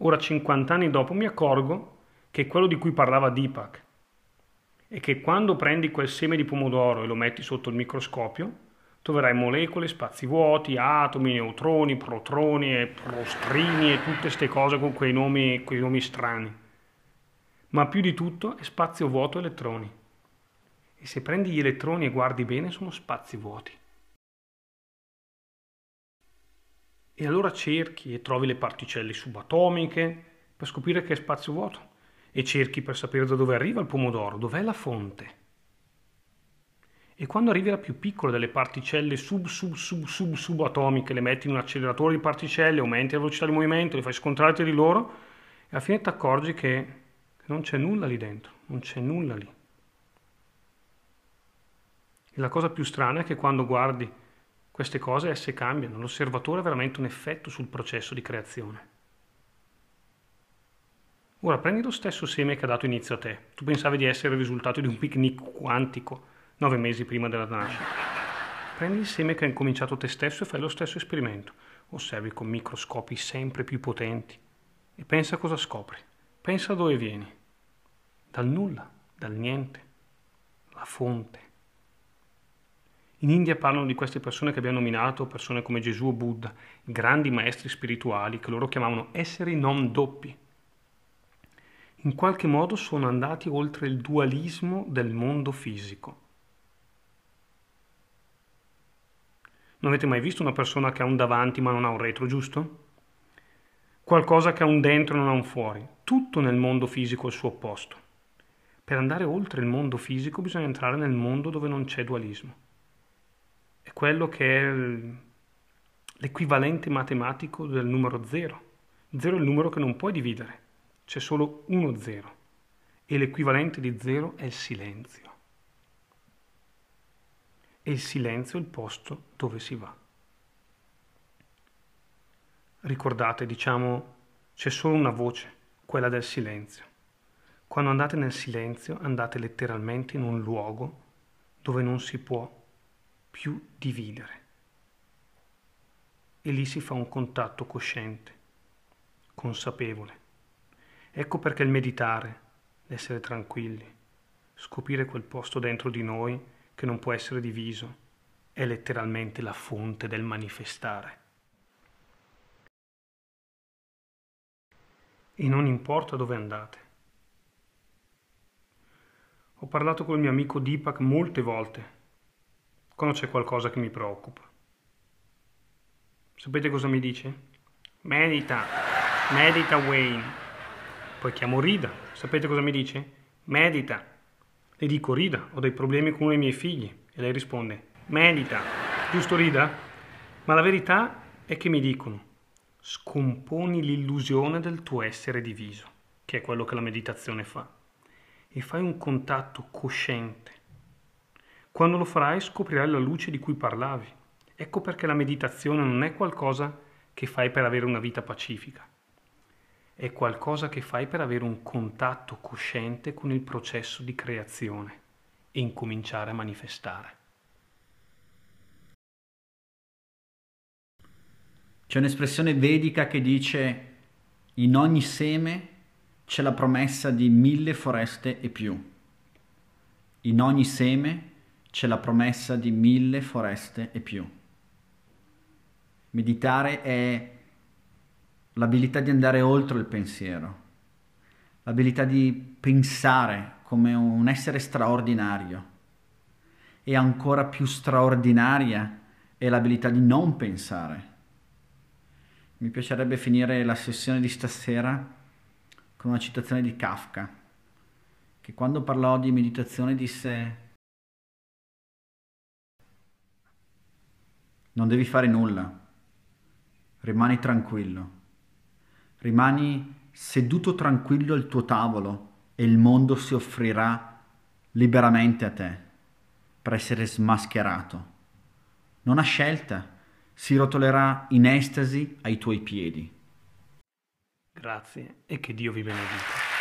Ora, 50 anni dopo, mi accorgo che è quello di cui parlava Deepak e che quando prendi quel seme di pomodoro e lo metti sotto il microscopio, troverai molecole, spazi vuoti, atomi, neutroni, protoni e prostrini e tutte queste cose con quei nomi, quei nomi strani. Ma più di tutto è spazio vuoto elettroni. E se prendi gli elettroni e guardi bene, sono spazi vuoti. E allora cerchi e trovi le particelle subatomiche per scoprire che è spazio vuoto. E cerchi per sapere da dove arriva il pomodoro, dov'è la fonte. E quando arrivi alla più piccola delle particelle sub sub sub sub subatomiche, le metti in un acceleratore di particelle, aumenti la velocità di movimento, le fai scontrare tra di loro e alla fine ti accorgi che non c'è nulla lì dentro, non c'è nulla lì. E la cosa più strana è che quando guardi queste cose esse cambiano, l'osservatore ha veramente un effetto sul processo di creazione. Ora prendi lo stesso seme che ha dato inizio a te. Tu pensavi di essere il risultato di un picnic quantico nove mesi prima della nascita. Prendi il seme che ha incominciato te stesso e fai lo stesso esperimento. Osservi con microscopi sempre più potenti e pensa a cosa scopri. Pensa dove vieni. Dal nulla, dal niente, la fonte. In India parlano di queste persone che abbiamo nominato persone come Gesù o Buddha, grandi maestri spirituali che loro chiamavano esseri non doppi. In qualche modo sono andati oltre il dualismo del mondo fisico. Non avete mai visto una persona che ha un davanti ma non ha un retro, giusto? Qualcosa che ha un dentro e non ha un fuori. Tutto nel mondo fisico è il suo opposto. Per andare oltre il mondo fisico bisogna entrare nel mondo dove non c'è dualismo quello che è l'equivalente matematico del numero 0. 0 è il numero che non puoi dividere, c'è solo uno 0 e l'equivalente di 0 è il silenzio. E il silenzio è il posto dove si va. Ricordate, diciamo, c'è solo una voce, quella del silenzio. Quando andate nel silenzio andate letteralmente in un luogo dove non si può più dividere. E lì si fa un contatto cosciente, consapevole. Ecco perché il meditare, l'essere tranquilli, scoprire quel posto dentro di noi che non può essere diviso, è letteralmente la fonte del manifestare. E non importa dove andate. Ho parlato con il mio amico Deepak molte volte quando c'è qualcosa che mi preoccupa. Sapete cosa mi dice? Medita, medita Wayne. Poi chiamo Rida, sapete cosa mi dice? Medita. Le dico Rida, ho dei problemi con uno dei miei figli. E lei risponde, medita. Giusto Rida? Ma la verità è che mi dicono, scomponi l'illusione del tuo essere diviso, che è quello che la meditazione fa, e fai un contatto cosciente quando lo farai scoprirai la luce di cui parlavi. Ecco perché la meditazione non è qualcosa che fai per avere una vita pacifica, è qualcosa che fai per avere un contatto cosciente con il processo di creazione e incominciare a manifestare. C'è un'espressione vedica che dice in ogni seme c'è la promessa di mille foreste e più. In ogni seme c'è la promessa di mille foreste e più. Meditare è l'abilità di andare oltre il pensiero, l'abilità di pensare come un essere straordinario e ancora più straordinaria è l'abilità di non pensare. Mi piacerebbe finire la sessione di stasera con una citazione di Kafka, che quando parlò di meditazione disse Non devi fare nulla. Rimani tranquillo. Rimani seduto tranquillo al tuo tavolo e il mondo si offrirà liberamente a te per essere smascherato. Non ha scelta, si rotolerà in estasi ai tuoi piedi. Grazie e che Dio vi benedica.